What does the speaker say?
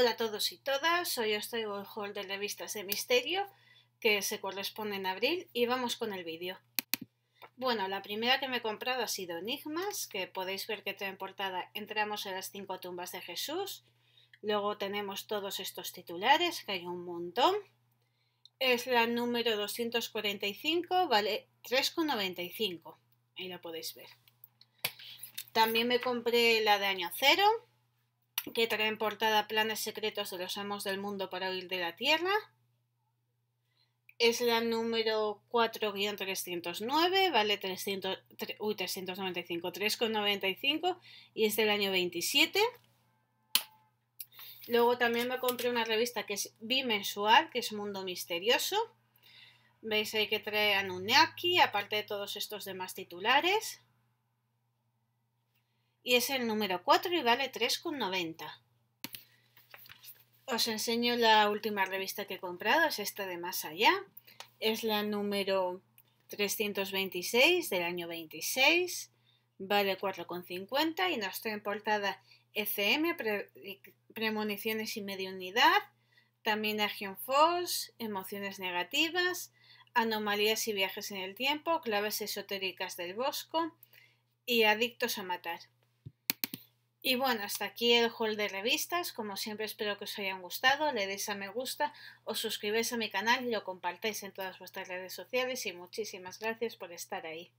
Hola a todos y todas, hoy os traigo el de revistas de misterio que se corresponde en abril y vamos con el vídeo. Bueno, la primera que me he comprado ha sido Enigmas, que podéis ver que trae en portada Entramos en las cinco tumbas de Jesús. Luego tenemos todos estos titulares, que hay un montón. Es la número 245, vale 3,95. Ahí la podéis ver. También me compré la de Año Cero, que trae en portada Planes secretos de los amos del mundo para huir de la Tierra. Es la número 4-309, vale 395, 3,95 y es del año 27. Luego también me compré una revista que es bimensual, que es Mundo Misterioso. Veis ahí que trae Anunnaki, aparte de todos estos demás titulares y es el número 4 y vale 3,90. Os enseño la última revista que he comprado, es esta de Más Allá. Es la número 326 del año 26, vale 4,50 y nos trae en portada ECM, premoniciones y unidad, también Agion Foss, emociones negativas, anomalías y viajes en el tiempo, claves esotéricas del bosco y adictos a matar. Y bueno, hasta aquí el haul de revistas. Como siempre espero que os hayan gustado, le deis a me gusta, os suscribáis a mi canal y lo compartáis en todas vuestras redes sociales y muchísimas gracias por estar ahí.